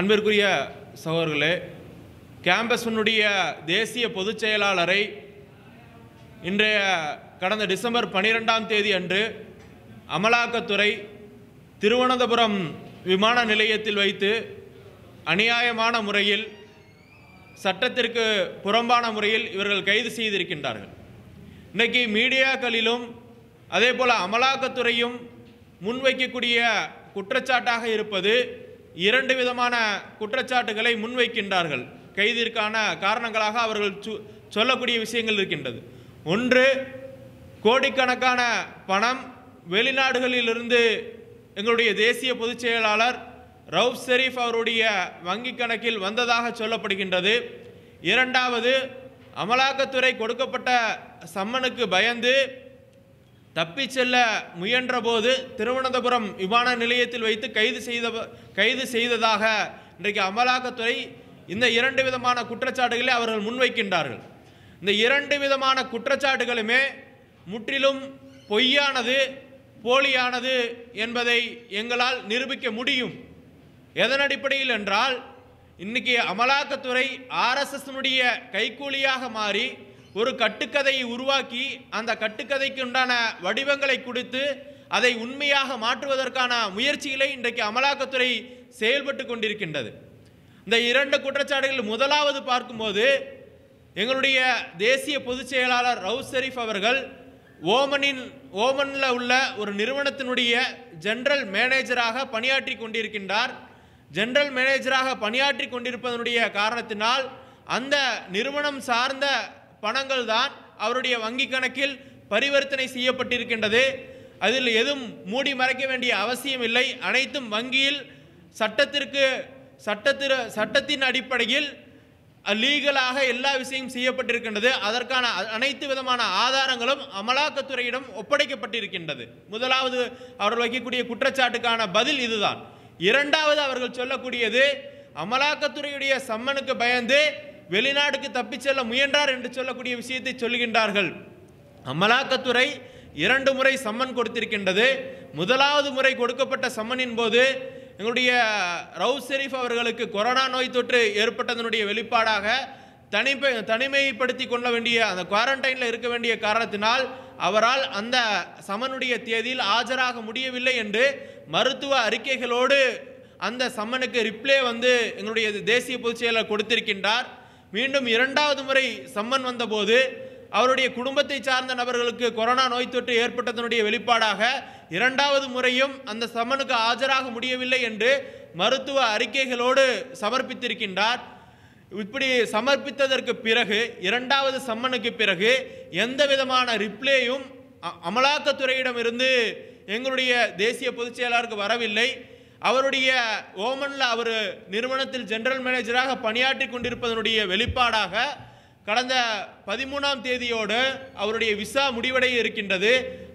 அன்பிற்குரிய சகோதர்களே கேம்பஸினுடைய தேசிய பொதுச் செயலாளரை இன்றைய கடந்த டிசம்பர் பனிரெண்டாம் தேதி அன்று அமலாக்கத்துறை திருவனந்தபுரம் விமான நிலையத்தில் வைத்து அநியாயமான முறையில் சட்டத்திற்கு புறம்பான முறையில் இவர்கள் கைது செய்திருக்கின்றார்கள் இன்றைக்கி மீடியாக்களிலும் அதே போல் அமலாக்கத்துறையும் முன்வைக்கக்கூடிய குற்றச்சாட்டாக இருப்பது இரண்டு விதமான குற்றச்சாட்டுகளை முன்வைக்கின்றார்கள் கைதிற்கான காரணங்களாக அவர்கள் சொல்லக்கூடிய விஷயங்கள் இருக்கின்றது ஒன்று கோடிக்கணக்கான பணம் வெளிநாடுகளிலிருந்து எங்களுடைய தேசிய பொதுச் செயலாளர் ரவுப் ஷெரீப் அவருடைய வங்கி கணக்கில் வந்ததாக சொல்லப்படுகின்றது இரண்டாவது அமலாக்கத்துறை கொடுக்கப்பட்ட சம்மனுக்கு பயந்து தப்பி செல்ல முயன்றபோது திருவனந்தபுரம் விமான நிலையத்தில் வைத்து கைது செய்த கைது செய்ததாக இன்றைக்கு அமலாக்கத்துறை இந்த இரண்டு விதமான குற்றச்சாட்டுகளை அவர்கள் முன்வைக்கின்றார்கள் இந்த இரண்டு விதமான குற்றச்சாட்டுகளுமே முற்றிலும் பொய்யானது போலியானது என்பதை எங்களால் நிரூபிக்க முடியும் எதன் அடிப்படையில் என்றால் இன்றைக்கி அமலாக்கத்துறை ஆர்எஸ்எஸ்னுடைய கைக்கூலியாக மாறி ஒரு கட்டுக்கதையை உருவாக்கி அந்த கட்டுக்கதைக்கு உண்டான வடிவங்களை கொடுத்து அதை உண்மையாக மாற்றுவதற்கான முயற்சிகளை இன்றைக்கு அமலாக்கத்துறை செயல்பட்டு கொண்டிருக்கின்றது இந்த இரண்டு குற்றச்சாட்டுகள் முதலாவது பார்க்கும்போது எங்களுடைய தேசிய பொதுச் செயலாளர் ரவு ஷெரீஃப் அவர்கள் ஓமனின் ஓமனில் உள்ள ஒரு நிறுவனத்தினுடைய ஜென்ரல் மேனேஜராக பணியாற்றி கொண்டிருக்கின்றார் ஜென்ரல் மேனேஜராக பணியாற்றி கொண்டிருப்பதனுடைய காரணத்தினால் அந்த நிறுவனம் சார்ந்த பணங்கள் தான் அவருடைய வங்கி கணக்கில் பரிவர்த்தனை செய்யப்பட்டிருக்கின்றது அதில் எதுவும் மூடி மறைக்க வேண்டிய அவசியம் இல்லை அனைத்தும் வங்கியில் சட்டத்திற்கு சட்டத்திற சட்டத்தின் அடிப்படையில் லீகலாக எல்லா விஷயம் செய்யப்பட்டிருக்கின்றது அதற்கான அனைத்து விதமான ஆதாரங்களும் அமலாக்கத்துறையிடம் ஒப்படைக்கப்பட்டிருக்கின்றது முதலாவது அவர்கள் வைக்கக்கூடிய குற்றச்சாட்டுக்கான பதில் இதுதான் இரண்டாவது அவர்கள் சொல்லக்கூடியது அமலாக்கத்துறையுடைய சம்மனுக்கு பயந்து வெளிநாடுக்கு தப்பிச் செல்ல முயன்றார் என்று சொல்லக்கூடிய விஷயத்தை சொல்கின்றார்கள் அமலாக்கத்துறை இரண்டு முறை சம்மன் கொடுத்திருக்கின்றது முதலாவது முறை கொடுக்கப்பட்ட சம்மனின் போது எங்களுடைய ரவுஸ் ஷெரீஃப் அவர்களுக்கு கொரோனா நோய் தொற்று ஏற்பட்டதனுடைய வெளிப்பாடாக தனிமை தனிமைப்படுத்தி கொள்ள வேண்டிய அந்த குவாரண்டைனில் இருக்க வேண்டிய காரணத்தினால் அவரால் அந்த சமனுடைய தேதியில் ஆஜராக முடியவில்லை என்று மருத்துவ அறிக்கைகளோடு அந்த சம்மனுக்கு ரிப்ளே வந்து எங்களுடைய தேசிய பொதுச் செயலர் கொடுத்திருக்கின்றார் மீண்டும் இரண்டாவது முறை சம்மன் வந்தபோது அவருடைய குடும்பத்தை சார்ந்த நபர்களுக்கு கொரோனா நோய் தொற்று ஏற்பட்டதனுடைய வெளிப்பாடாக இரண்டாவது முறையும் அந்த சம்மனுக்கு ஆஜராக முடியவில்லை என்று மருத்துவ அறிக்கைகளோடு சமர்ப்பித்திருக்கின்றார் இப்படி சமர்ப்பித்ததற்கு பிறகு இரண்டாவது சம்மனுக்கு பிறகு எந்த விதமான ரிப்ளேயும் அமலாக்கத்துறையிடமிருந்து எங்களுடைய தேசிய பொதுச் செயலாளருக்கு வரவில்லை அவருடைய ஓமனில் அவர் நிறுவனத்தில் ஜெனரல் மேனேஜராக பணியாற்றி கொண்டிருப்பதனுடைய வெளிப்பாடாக கடந்த பதிமூணாம் தேதியோடு அவருடைய விசா முடிவடைய இருக்கின்றது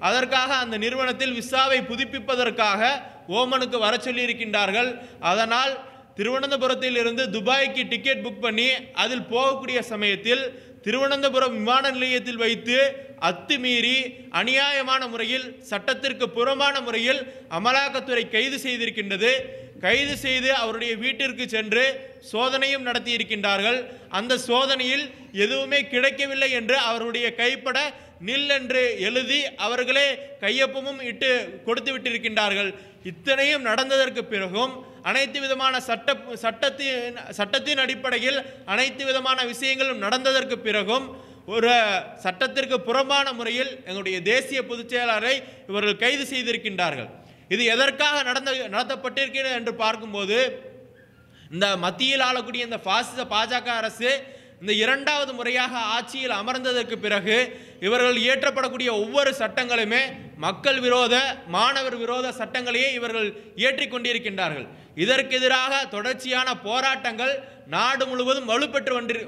அதற்காக அந்த நிறுவனத்தில் விசாவை புதுப்பிப்பதற்காக ஓமனுக்கு வர சொல்லியிருக்கின்றார்கள் அதனால் திருவனந்தபுரத்தில் இருந்து துபாய்க்கு டிக்கெட் புக் பண்ணி அதில் போகக்கூடிய சமயத்தில் திருவனந்தபுரம் விமான நிலையத்தில் வைத்து அத்துமீறி அநியாயமான முறையில் சட்டத்திற்கு புறம்பான முறையில் அமலாக்கத்துறை கைது செய்திருக்கின்றது கைது செய்து அவருடைய வீட்டிற்கு சென்று சோதனையும் நடத்தியிருக்கின்றார்கள் அந்த சோதனையில் எதுவுமே கிடைக்கவில்லை என்று அவருடைய கைப்பட நில் என்று எழுதி அவர்களே கையொப்பமும் இட்டு கொடுத்து விட்டிருக்கின்றார்கள் இத்தனையும் நடந்ததற்கு பிறகும் அனைத்து விதமான சட்ட சட்டத்தின் சட்டத்தின் அடிப்படையில் அனைத்து விதமான விஷயங்களும் நடந்ததற்கு பிறகும் ஒரு சட்டத்திற்கு புறம்பான முறையில் எங்களுடைய தேசிய பொதுச் செயலாளரை இவர்கள் கைது செய்திருக்கின்றார்கள் இது எதற்காக நடந்த நடத்தப்பட்டிருக்கிறது என்று பார்க்கும்போது இந்த மத்தியில் ஆளக்கூடிய இந்த பாசிச பாஜக அரசு இந்த இரண்டாவது முறையாக ஆட்சியில் அமர்ந்ததற்கு பிறகு இவர்கள் இயற்றப்படக்கூடிய ஒவ்வொரு சட்டங்களுமே மக்கள் விரோத மாணவர் விரோத சட்டங்களையே இவர்கள் கொண்டிருக்கின்றார்கள் இதற்கு எதிராக தொடர்ச்சியான போராட்டங்கள் நாடு முழுவதும் வலுப்பெற்று வந்திரு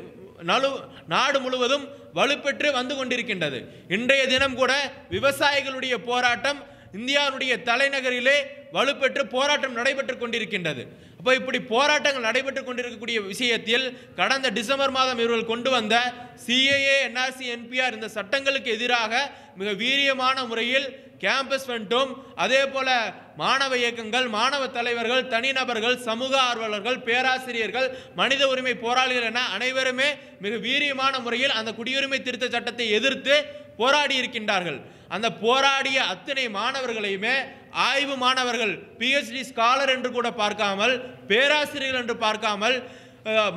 நலு நாடு முழுவதும் வலுப்பெற்று வந்து கொண்டிருக்கின்றது இன்றைய தினம் கூட விவசாயிகளுடைய போராட்டம் இந்தியாவுடைய தலைநகரிலே வலுப்பெற்று போராட்டம் நடைபெற்று கொண்டிருக்கின்றது அப்போ இப்படி போராட்டங்கள் நடைபெற்று கொண்டிருக்கக்கூடிய விஷயத்தில் கடந்த டிசம்பர் மாதம் இவர்கள் கொண்டு வந்த சிஏஏ என்ஆர்சி என்பிஆர் இந்த சட்டங்களுக்கு எதிராக மிக வீரியமான முறையில் கேம்பஸ் வென்றும் அதே போல மாணவ இயக்கங்கள் மாணவ தலைவர்கள் தனிநபர்கள் சமூக ஆர்வலர்கள் பேராசிரியர்கள் மனித உரிமை போராளிகள் என அனைவருமே மிக வீரியமான முறையில் அந்த குடியுரிமை திருத்த சட்டத்தை எதிர்த்து போராடி இருக்கின்றார்கள் அந்த போராடிய அத்தனை மாணவர்களையுமே ஆய்வு மாணவர்கள் பிஹெச்டி ஸ்காலர் என்று கூட பார்க்காமல் பேராசிரியர்கள் என்று பார்க்காமல்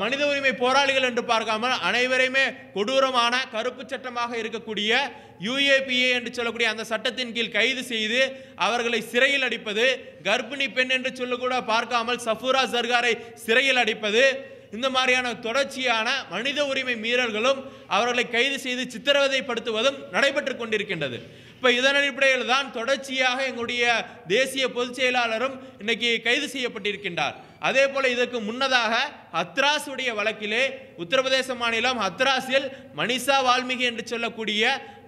மனித உரிமை போராளிகள் என்று பார்க்காமல் அனைவரையுமே கொடூரமான கருப்பு சட்டமாக இருக்கக்கூடிய யுஏபிஏ என்று சொல்லக்கூடிய அந்த சட்டத்தின் கீழ் கைது செய்து அவர்களை சிறையில் அடிப்பது கர்ப்பிணி பெண் என்று சொல்லக்கூட பார்க்காமல் சஃபூரா சர்காரை சிறையில் அடிப்பது இந்த மாதிரியான தொடர்ச்சியான மனித உரிமை மீறல்களும் அவர்களை கைது செய்து சித்திரவதைப்படுத்துவதும் நடைபெற்று கொண்டிருக்கின்றது இப்போ இதன் அடிப்படையில் தான் தொடர்ச்சியாக எங்களுடைய தேசிய பொதுச் செயலாளரும் இன்னைக்கு கைது செய்யப்பட்டிருக்கின்றார் அதே போல இதற்கு முன்னதாக ஹத்ராசுடைய வழக்கிலே உத்தரப்பிரதேச மாநிலம் ஹத்ராஸில் மனிஷா வால்மீகி என்று சொல்லக்கூடிய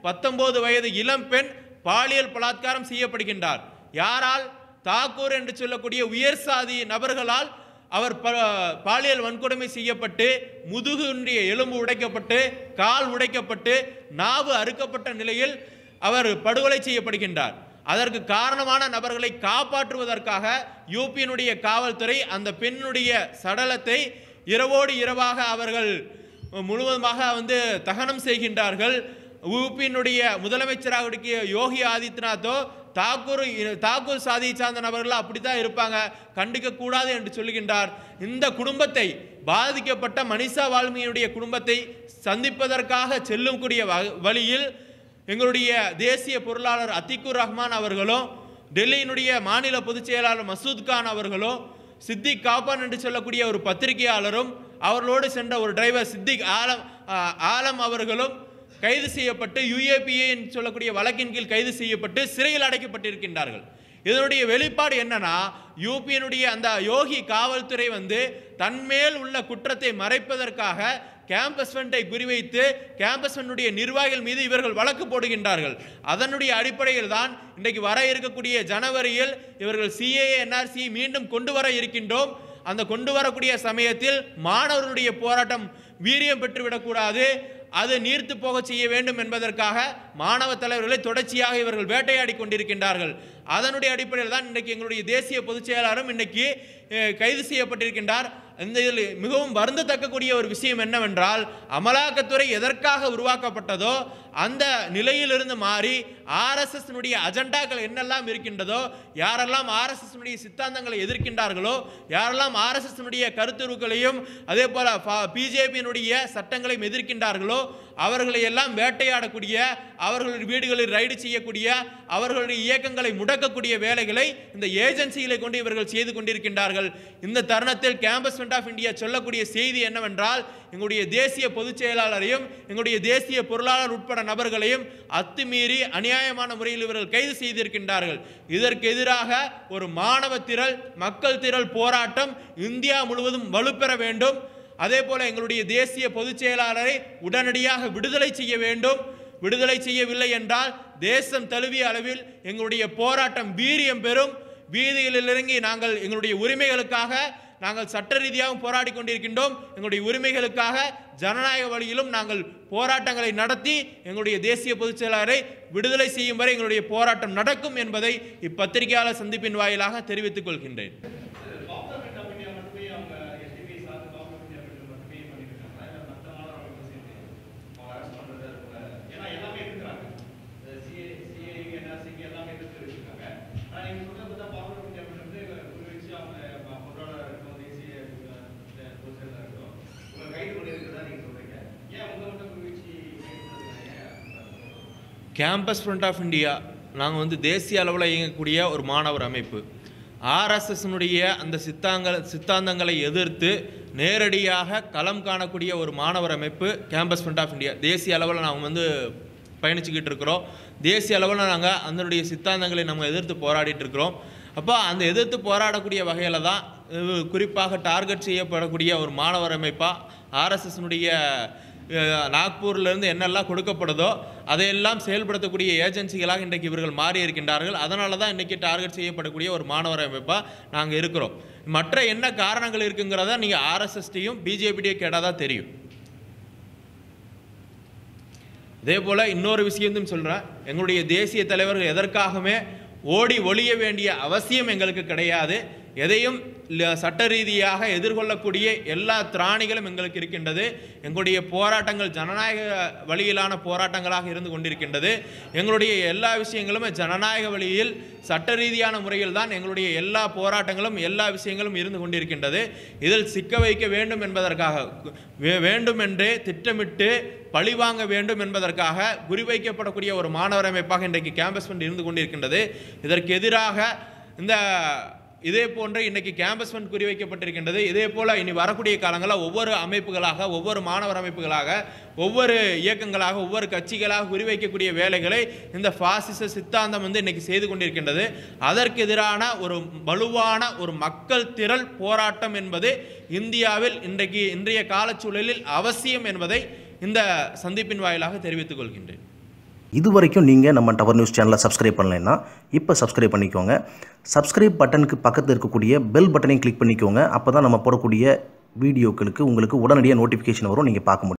பத்தொன்பது வயது இளம் பெண் பாலியல் பலாத்காரம் செய்யப்படுகின்றார் யாரால் தாக்கூர் என்று சொல்லக்கூடிய உயர் சாதி நபர்களால் அவர் பாலியல் வன்கொடுமை செய்யப்பட்டு முதுகுன்றிய எலும்பு உடைக்கப்பட்டு கால் உடைக்கப்பட்டு நாவு அறுக்கப்பட்ட நிலையில் அவர் படுகொலை செய்யப்படுகின்றார் அதற்கு காரணமான நபர்களை காப்பாற்றுவதற்காக யூபியினுடைய காவல்துறை அந்த பெண்ணுடைய சடலத்தை இரவோடு இரவாக அவர்கள் முழுவதுமாக வந்து தகனம் செய்கின்றார்கள் யூபியினுடைய முதலமைச்சராக இருக்கிய யோகி ஆதித்யநாத்தோ தாக்கூர் தாக்கூர் சாதியை சார்ந்த நபர்கள் அப்படி தான் இருப்பாங்க கண்டிக்க கூடாது என்று சொல்லுகின்றார் இந்த குடும்பத்தை பாதிக்கப்பட்ட மனிஷா வால்மீகியுடைய குடும்பத்தை சந்திப்பதற்காக செல்லும் கூடிய வழியில் எங்களுடைய தேசிய பொருளாளர் அத்திகுர் ரஹ்மான் அவர்களும் டெல்லியினுடைய மாநில பொதுச் செயலாளர் மசூத் கான் அவர்களும் சித்திக் காப்பான் என்று சொல்லக்கூடிய ஒரு பத்திரிகையாளரும் அவர்களோடு சென்ற ஒரு டிரைவர் சித்திக் ஆலம் ஆலம் அவர்களும் கைது செய்யப்பட்டு யுஏபிஏ என்று சொல்லக்கூடிய வழக்கின் கீழ் கைது செய்யப்பட்டு சிறையில் அடைக்கப்பட்டிருக்கின்றார்கள் இதனுடைய வெளிப்பாடு என்னன்னா யூபியனுடைய அந்த யோகி காவல்துறை வந்து தன்மேல் உள்ள குற்றத்தை மறைப்பதற்காக கேம்பஸ் ஃபண்டை குறிவைத்து கேம்பஸ் ஃபண்டுடைய நிர்வாகிகள் மீது இவர்கள் வழக்கு போடுகின்றார்கள் அதனுடைய அடிப்படையில் தான் இன்றைக்கு வர இருக்கக்கூடிய ஜனவரியில் இவர்கள் சிஏஏ என்ஆர்சி மீண்டும் கொண்டு வர இருக்கின்றோம் அந்த கொண்டு வரக்கூடிய சமயத்தில் மாணவர்களுடைய போராட்டம் வீரியம் பெற்றுவிடக்கூடாது அது நீர்த்து போக செய்ய வேண்டும் என்பதற்காக மாணவ தலைவர்களை தொடர்ச்சியாக இவர்கள் வேட்டையாடி கொண்டிருக்கின்றார்கள் அதனுடைய அடிப்படையில் தான் இன்றைக்கு எங்களுடைய தேசிய பொதுச் செயலாளரும் இன்றைக்கு கைது செய்யப்பட்டிருக்கின்றார் இந்த இதில் மிகவும் வருந்தத்தக்கக்கூடிய ஒரு விஷயம் என்னவென்றால் அமலாக்கத்துறை எதற்காக உருவாக்கப்பட்டதோ அந்த நிலையிலிருந்து மாறி ஆர்எஸ்எஸ்னுடைய அஜெண்டாக்கள் என்னெல்லாம் இருக்கின்றதோ யாரெல்லாம் ஆர்எஸ்எஸ்னுடைய சித்தாந்தங்களை எதிர்க்கின்றார்களோ யாரெல்லாம் ஆர்எஸ்எஸ்னுடைய கருத்துருக்களையும் அதே போல் பிஜேபியினுடைய சட்டங்களையும் எதிர்க்கின்றார்களோ அவர்களை எல்லாம் வேட்டையாடக்கூடிய அவர்களுடைய வீடுகளில் ரைடு செய்யக்கூடிய அவர்களுடைய இயக்கங்களை முடக்கக்கூடிய வேலைகளை இந்த ஏஜென்சிகளை கொண்டு இவர்கள் செய்து கொண்டிருக்கின்றார்கள் இந்த தருணத்தில் கேம்பஸ் ஃபண்ட் ஆஃப் இந்தியா சொல்லக்கூடிய செய்தி என்னவென்றால் எங்களுடைய தேசிய பொதுச் செயலாளரையும் எங்களுடைய தேசிய பொருளாளர் உட்பட நபர்களையும் அத்துமீறி அநியாயமான முறையில் இவர்கள் கைது செய்திருக்கின்றார்கள் இதற்கு எதிராக ஒரு மாணவ திரள் மக்கள் திரள் போராட்டம் இந்தியா முழுவதும் வலுப்பெற வேண்டும் அதே போல் எங்களுடைய தேசிய பொதுச் செயலாளரை உடனடியாக விடுதலை செய்ய வேண்டும் விடுதலை செய்யவில்லை என்றால் தேசம் தழுவிய அளவில் எங்களுடைய போராட்டம் வீரியம் பெறும் வீதியில் இறங்கி நாங்கள் எங்களுடைய உரிமைகளுக்காக நாங்கள் சட்ட ரீதியாகவும் போராடி கொண்டிருக்கின்றோம் எங்களுடைய உரிமைகளுக்காக ஜனநாயக வழியிலும் நாங்கள் போராட்டங்களை நடத்தி எங்களுடைய தேசிய பொதுச் செயலாளரை விடுதலை செய்யும் வரை எங்களுடைய போராட்டம் நடக்கும் என்பதை இப்பத்திரிகையாளர் சந்திப்பின் வாயிலாக தெரிவித்துக் கொள்கின்றேன் கேம்பஸ் ஃப்ரண்ட் ஆஃப் இந்தியா நாங்கள் வந்து தேசிய அளவில் இயங்கக்கூடிய ஒரு மாணவர் அமைப்பு ஆர்எஸ்எஸ்னுடைய அந்த சித்தாங்கள் சித்தாந்தங்களை எதிர்த்து நேரடியாக களம் காணக்கூடிய ஒரு மாணவர் அமைப்பு கேம்பஸ் ஃப்ரண்ட் ஆஃப் இந்தியா தேசிய அளவில் நாங்கள் வந்து பயணிச்சுக்கிட்டு இருக்கிறோம் தேசிய அளவில் நாங்கள் அதனுடைய சித்தாந்தங்களை நம்ம எதிர்த்து போராடிட்டு இருக்கிறோம் அப்போ அந்த எதிர்த்து போராடக்கூடிய வகையில் தான் குறிப்பாக டார்கெட் செய்யப்படக்கூடிய ஒரு மாணவர் அமைப்பாக ஆர்எஸ்எஸ்னுடைய நாக்பூர்லேருந்து என்னெல்லாம் கொடுக்கப்படுதோ அதையெல்லாம் செயல்படுத்தக்கூடிய ஏஜென்சிகளாக இன்றைக்கு இவர்கள் மாறி இருக்கின்றார்கள் அதனால தான் இன்றைக்கி டார்கெட் செய்யப்படக்கூடிய ஒரு மாணவர் அமைப்பாக நாங்கள் இருக்கிறோம் மற்ற என்ன காரணங்கள் இருக்குங்கிறத நீங்கள் ஆர்எஸ்எஸ்டியும் பிஜேபிடியும் கேட்டால் தான் தெரியும் இதே போல் இன்னொரு விஷயத்தையும் சொல்கிறேன் எங்களுடைய தேசிய தலைவர்கள் எதற்காகவே ஓடி ஒழிய வேண்டிய அவசியம் எங்களுக்கு கிடையாது எதையும் சட்ட ரீதியாக எதிர்கொள்ளக்கூடிய எல்லா திராணிகளும் எங்களுக்கு இருக்கின்றது எங்களுடைய போராட்டங்கள் ஜனநாயக வழியிலான போராட்டங்களாக இருந்து கொண்டிருக்கின்றது எங்களுடைய எல்லா விஷயங்களுமே ஜனநாயக வழியில் சட்ட ரீதியான முறையில் தான் எங்களுடைய எல்லா போராட்டங்களும் எல்லா விஷயங்களும் இருந்து கொண்டிருக்கின்றது இதில் சிக்க வைக்க வேண்டும் என்பதற்காக வேண்டும் என்றே திட்டமிட்டு பழிவாங்க வேண்டும் என்பதற்காக குறிவைக்கப்படக்கூடிய ஒரு மாணவர் அமைப்பாக இன்றைக்கு கேம்பஸ் ஃபண்ட் இருந்து கொண்டிருக்கின்றது இதற்கு எதிராக இந்த இதே போன்று இன்றைக்கி கேம்பஸ் ஃபண்ட் குறிவைக்கப்பட்டிருக்கின்றது இதே போல் இனி வரக்கூடிய காலங்களில் ஒவ்வொரு அமைப்புகளாக ஒவ்வொரு மாணவர் அமைப்புகளாக ஒவ்வொரு இயக்கங்களாக ஒவ்வொரு கட்சிகளாக குறிவைக்கக்கூடிய வேலைகளை இந்த ஃபாசிச சித்தாந்தம் வந்து இன்றைக்கி செய்து கொண்டிருக்கின்றது அதற்கு எதிரான ஒரு வலுவான ஒரு மக்கள் திரள் போராட்டம் என்பது இந்தியாவில் இன்றைக்கு இன்றைய காலச்சூழலில் அவசியம் என்பதை இந்த சந்திப்பின் வாயிலாக தெரிவித்துக் கொள்கின்றேன் இது வரைக்கும் நீங்கள் நம்ம டவர் நியூஸ் சேனலை சப்ஸ்கிரைப் பண்ணலைன்னா இப்போ சப்ஸ்கிரைப் பண்ணிக்கோங்க சப்ஸ்கிரைப் பட்டனுக்கு பக்கத்தில் இருக்கக்கூடிய பெல் பட்டனையும் கிளிக் பண்ணிக்கோங்க அப்போ தான் நம்ம போடக்கூடிய வீடியோக்களுக்கு உங்களுக்கு உடனடியாக நோட்டிஃபிகேஷன் வரும் நீங்கள் பார்க்க முடியும்